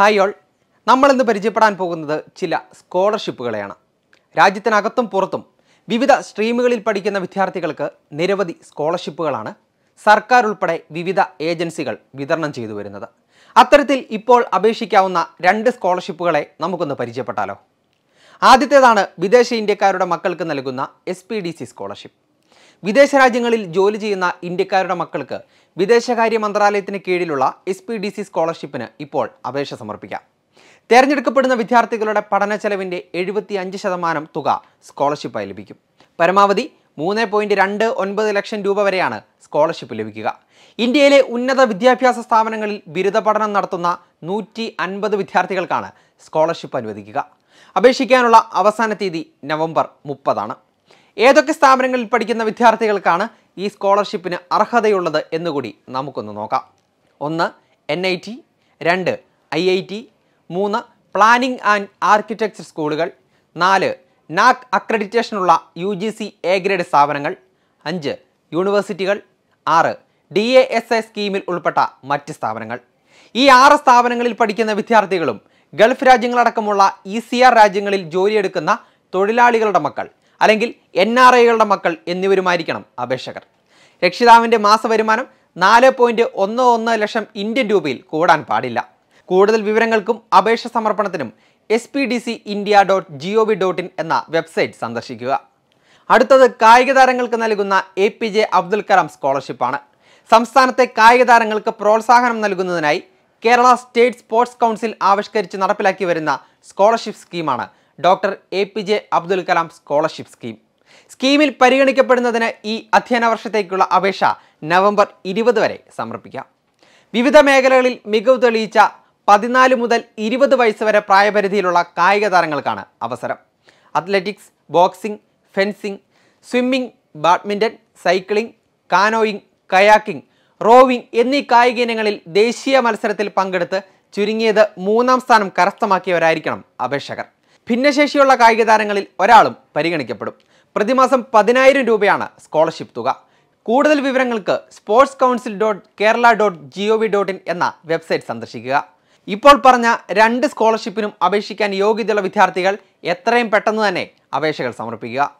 hi all നമ്മളിന്ന് പരിചയപ്പെടാൻ പോകുന്നത് ചില സ്കോളർഷിപ്പുകളെയാണ് രാജ്യത്തിനകത്തും പുറത്തും വിവിധ സ്ട്രീമുകളിൽ പഠിക്കുന്ന വിദ്യാർത്ഥികൾക്ക് നിരവധി സ്കോളർഷിപ്പുകളാണ് സർക്കാർ ഉൾപ്പെടെ വിവിധ ഏജൻസികൾ വിതരണം ചെയ്തു വരുന്നത് അത്തരത്തിൽ ഇപ്പോൾ അപേക്ഷിക്കാവുന്ന രണ്ട് സ്കോളർഷിപ്പുകളെ നമുക്കൊന്ന് പരിചയപ്പെട്ടാലോ ആദ്യത്തേതാണ് വിദേശ ഇന്ത്യക്കാരുടെ മക്കൾക്ക് നൽകുന്ന എസ് സ്കോളർഷിപ്പ് വിദേശ രാജ്യങ്ങളിൽ ജോലി ചെയ്യുന്ന ഇന്ത്യക്കാരുടെ മക്കൾക്ക് വിദേശകാര്യ മന്ത്രാലയത്തിന് കീഴിലുള്ള എസ് പി ഡി സി സ്കോളർഷിപ്പിന് ഇപ്പോൾ അപേക്ഷ സമർപ്പിക്കാം തിരഞ്ഞെടുക്കപ്പെടുന്ന വിദ്യാർത്ഥികളുടെ പഠന ചെലവിൻ്റെ എഴുപത്തി അഞ്ച് ശതമാനം തുക സ്കോളർഷിപ്പായി ലഭിക്കും പരമാവധി മൂന്ന് പോയിൻറ്റ് രണ്ട് ഒൻപത് ലക്ഷം രൂപ വരെയാണ് സ്കോളർഷിപ്പ് ലഭിക്കുക ഇന്ത്യയിലെ ഉന്നത വിദ്യാഭ്യാസ സ്ഥാപനങ്ങളിൽ ബിരുദ പഠനം നടത്തുന്ന നൂറ്റി അൻപത് വിദ്യാർത്ഥികൾക്കാണ് സ്കോളർഷിപ്പ് അനുവദിക്കുക അപേക്ഷിക്കാനുള്ള അവസാന തീയതി നവംബർ മുപ്പതാണ് ഏതൊക്കെ സ്ഥാപനങ്ങളിൽ പഠിക്കുന്ന വിദ്യാർത്ഥികൾക്കാണ് ഈ സ്കോളർഷിപ്പിന് അർഹതയുള്ളത് എന്നുകൂടി നമുക്കൊന്ന് നോക്കാം ഒന്ന് എൻ ഐ ടി രണ്ട് ഐ ഐ ടി മൂന്ന് പ്ലാനിംഗ് ആൻഡ് ആർക്കിടെക്ചർ സ്കൂളുകൾ നാല് നാക് അക്രഡിറ്റേഷനുള്ള U G C A grade സ്ഥാപനങ്ങൾ അഞ്ച് യൂണിവേഴ്സിറ്റികൾ ആറ് ഡി എ എസ് എ സ്കീമിൽ ഉൾപ്പെട്ട മറ്റ് സ്ഥാപനങ്ങൾ ഈ ആറ് സ്ഥാപനങ്ങളിൽ പഠിക്കുന്ന വിദ്യാർത്ഥികളും ഗൾഫ് രാജ്യങ്ങളടക്കമുള്ള ഇ സി ആർ രാജ്യങ്ങളിൽ ജോലിയെടുക്കുന്ന തൊഴിലാളികളുടെ മക്കൾ അല്ലെങ്കിൽ എൻ ആർ ഐകളുടെ മക്കൾ എന്നിവരുമായിരിക്കണം അപേക്ഷകർ രക്ഷിതാവിൻ്റെ മാസവരുമാനം നാല് പോയിൻറ്റ് ഒന്ന് ഒന്ന് ലക്ഷം ഇന്ത്യൻ രൂപയിൽ കൂടാൻ പാടില്ല കൂടുതൽ വിവരങ്ങൾക്കും അപേക്ഷ സമർപ്പണത്തിനും S P D C India dot G O V dot in എന്ന വെബ്സൈറ്റ് സന്ദർശിക്കുക അടുത്തത് കായിക താരങ്ങൾക്ക് നൽകുന്ന A P J Abdul Kalam സ്കോളർഷിപ്പാണ് സംസ്ഥാനത്തെ കായിക താരങ്ങൾക്ക് പ്രോത്സാഹനം നൽകുന്നതിനായി കേരള സ്റ്റേറ്റ് സ്പോർട്സ് കൗൺസിൽ ആവിഷ്കരിച്ച് നടപ്പിലാക്കി വരുന്ന സ്കോളർഷിപ്പ് സ്കീമാണ് doctor A P J Abdul Kalam scholarship scheme സ്കീമിൽ പരിഗണിക്കപ്പെടുന്നതിന് ഈ അധ്യയന വർഷത്തേക്കുള്ള അപേക്ഷ നവംബർ ഇരുപത് വരെ സമർപ്പിക്കാം വിവിധ മേഖലകളിൽ മികവ് തെളിയിച്ച പതിനാല് മുതൽ ഇരുപത് വയസ്സ് വരെ പ്രായപരിധിയിലുള്ള കായിക താരങ്ങൾക്കാണ് അവസരം athletics boxing fencing swimming badminton cycling canoeing kayaking rowing എന്നീ കായിക ഇനങ്ങളിൽ ദേശീയ മത്സരത്തിൽ പങ്കെടുത്ത് ചുരുങ്ങിയത് മൂന്നാം സ്ഥാനം കരസ്ഥമാക്കിയവരായിരിക്കണം അപേക്ഷകർ ഭിന്നശേഷിയുള്ള കായിക താരങ്ങളിൽ ഒരാളും പരിഗണിക്കപ്പെടും പ്രതിമാസം പതിനായിരം രൂപയാണ് സ്കോളർഷിപ്പ് തുക കൂടുതൽ വിവരങ്ങൾക്ക് sports council dot Kerala dot G O V dot in എന്ന വെബ്സൈറ്റ് സന്ദർശിക്കുക ഇപ്പോൾ പറഞ്ഞ രണ്ട് സ്കോളർഷിപ്പിനും അപേക്ഷിക്കാൻ യോഗ്യതയുള്ള വിദ്യാർത്ഥികൾ എത്രയും പെട്ടെന്ന് തന്നെ അപേക്ഷകൾ സമർപ്പിക്കുക